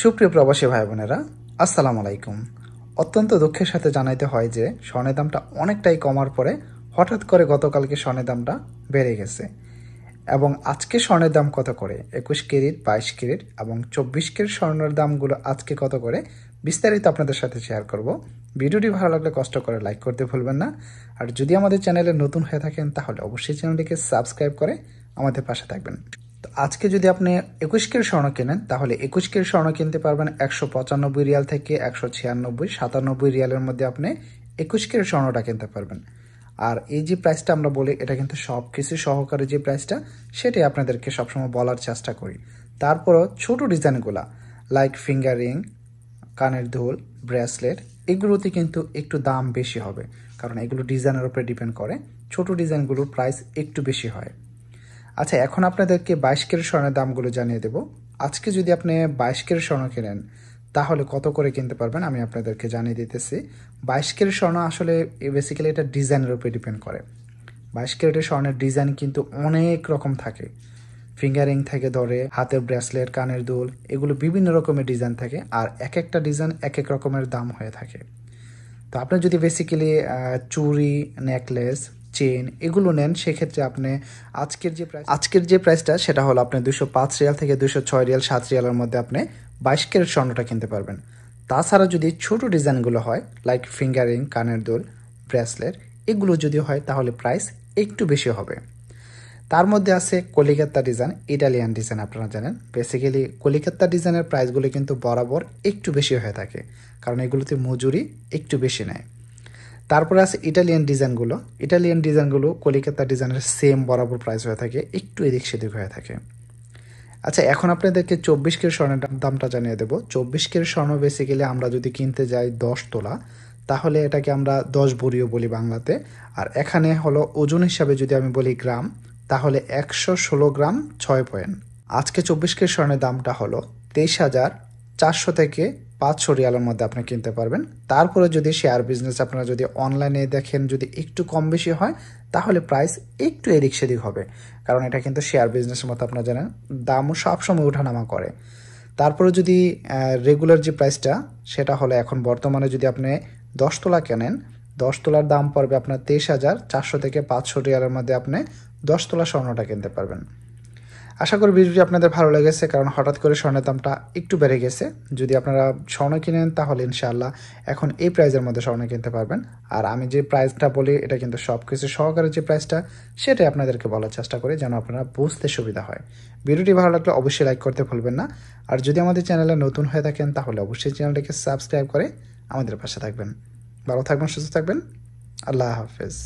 সুপ্রিয় প্রবাসী ভাই বোনেরা আসসালামু আলাইকুম অত্যন্ত দুঃখের সাথে জানাইতে হয় যে স্বর্ণের দামটা অনেকটাই কমার পরে হঠাৎ করে গতকালকে স্বর্ণের দামটা বেড়ে গেছে এবং আজকে স্বর্ণের দাম কত করে একুশ কেরিট বাইশ কেরিট এবং চব্বিশ কেরিট স্বর্ণের দামগুলো আজকে কত করে বিস্তারিত আপনাদের সাথে শেয়ার করব ভিডিওটি ভালো লাগলে কষ্ট করে লাইক করতে ভুলবেন না আর যদি আমাদের চ্যানেলে নতুন হয়ে থাকেন তাহলে অবশ্যই চ্যানেলটিকে সাবস্ক্রাইব করে আমাদের পাশে থাকবেন তো আজকে যদি আপনি একুশ স্বর্ণ কেনেন তাহলে একুশ কের স্বর্ণ কিনতে পারবেন একশো পঁচানব্বই রিয়াল থেকে একশো ছিয়ানব্বই সাতানব্বই রিয়ালের মধ্যে আপনি একুশ স্বর্ণটা কিনতে পারবেন আর এই যে প্রাইসটা আমরা বলি এটা কিন্তু সব কিছু সহকারে যে প্রাইসটা সেটাই আপনাদেরকে সবসময় বলার চেষ্টা করি তারপরও ছোট ডিজাইনগুলা লাইক ফিঙ্গার রিং কানের ধোল ব্রেসলেট এগুলোতে কিন্তু একটু দাম বেশি হবে কারণ এগুলো ডিজাইনের উপরে ডিপেন্ড করে ছোট ডিজাইনগুলোর প্রাইস একটু বেশি হয় আচ্ছা এখন আপনাদেরকে বাইশ কেরের স্বর্ণের দামগুলো জানিয়ে দেব আজকে যদি আপনি বাইশ কেরের স্বর্ণ কেনেন তাহলে কত করে কিনতে পারবেন আমি আপনাদেরকে জানিয়ে দিতেছি বাইশ কেরের স্বর্ণ আসলে বেসিক্যালি এটা ডিজাইনের উপরে ডিপেন্ড করে বাইশ ক্যারেটের স্বর্ণের ডিজাইন কিন্তু অনেক রকম থাকে ফিঙ্গারিং থেকে ধরে হাতের ব্রেসলেট কানের দুল এগুলো বিভিন্ন রকমের ডিজাইন থাকে আর এক একটা ডিজাইন এক এক রকমের দাম হয়ে থাকে তো আপনার যদি বেসিক্যালি চুড়ি নেকলেস চেন এগুলো নেন সেক্ষেত্রে আপনি আজকের যে প্রাইস আজকের যে প্রাইসটা সেটা হলো আপনি দুশো পাঁচ রিয়াল থেকে দুশো ছয় রিয়াল সাত রিয়ালের মধ্যে আপনি বাইশ ক্যারেট স্বর্ণটা কিনতে পারবেন তাছাড়া যদি ছোট ডিজাইনগুলো হয় লাইক ফিঙ্গারিং কানের দোল ব্রেসলেট এগুলো যদি হয় তাহলে প্রাইস একটু বেশি হবে তার মধ্যে আছে কলিকাতা ডিজাইন ইটালিয়ান ডিজাইন আপনারা জানেন বেসিক্যালি কলিকাতা ডিজাইনের প্রাইসগুলো কিন্তু বরাবর একটু বেশি হয়ে থাকে কারণ এগুলোতে মজুরি একটু বেশি নেয় তারপরে আছে ইটালিয়ান ডিজাইনগুলো ইটালিয়ান ডিজাইনগুলো কলিকাতা ডিজাইনের সেম বরাবর প্রাইস হয়ে থাকে একটু এদিক সেদিক হয়ে থাকে আচ্ছা এখন আপনাদেরকে চব্বিশ কের স্বর্ণের দামটা জানিয়ে দেবো চব্বিশ কের স্বর্ণ বেসিক্যালি আমরা যদি কিনতে যাই দশ তোলা তাহলে এটাকে আমরা দশ বড়িও বলি বাংলাতে আর এখানে হলো ওজন হিসাবে যদি আমি বলি গ্রাম তাহলে একশো ষোলো গ্রাম ছয় পয়েন্ট আজকে চব্বিশ কের স্বর্ণের দামটা হলো তেইশ হাজার চারশো থেকে পাঁচশো রিয়ালের মধ্যে আপনি কিনতে পারবেন তারপরে যদি শেয়ার বিজনেস আপনারা যদি অনলাইনে দেখেন যদি একটু কম বেশি হয় তাহলে প্রাইস একটু এদিক সেদিক হবে কারণ এটা কিন্তু শেয়ার বিজনেসের মতো আপনারা জানেন দামও সবসময় ওঠানামা করে তারপরে যদি রেগুলার যে প্রাইসটা সেটা হলে এখন বর্তমানে যদি আপনি দশ তোলা কেনেন দশ তোলার দাম পড়বে আপনার তেইশ হাজার চারশো থেকে পাঁচশো রিয়ালের মধ্যে আপনি দশ তোলা স্বর্ণটা কিনতে পারবেন আশা করি ভিডিওটি আপনাদের ভালো লেগেছে কারণ হঠাৎ করে স্বর্ণের দামটা একটু বেড়ে গেছে যদি আপনারা স্বর্ণ কিনেন তাহলে ইনশাআল্লাহ এখন এই প্রাইজের মধ্যে স্বর্ণ কিনতে পারবেন আর আমি যে প্রাইসটা বলি এটা কিন্তু সব কিছু সহকারে যে প্রাইসটা সেটাই আপনাদেরকে বলার চেষ্টা করি যেন আপনারা বুঝতে সুবিধা হয় ভিডিওটি ভালো লাগলে অবশ্যই লাইক করতে ভুলবেন না আর যদি আমাদের চ্যানেলে নতুন হয়ে থাকেন তাহলে অবশ্যই চ্যানেলটিকে সাবস্ক্রাইব করে আমাদের পাশে থাকবেন ভালো থাকবেন সুস্থ থাকবেন আল্লাহ হাফেজ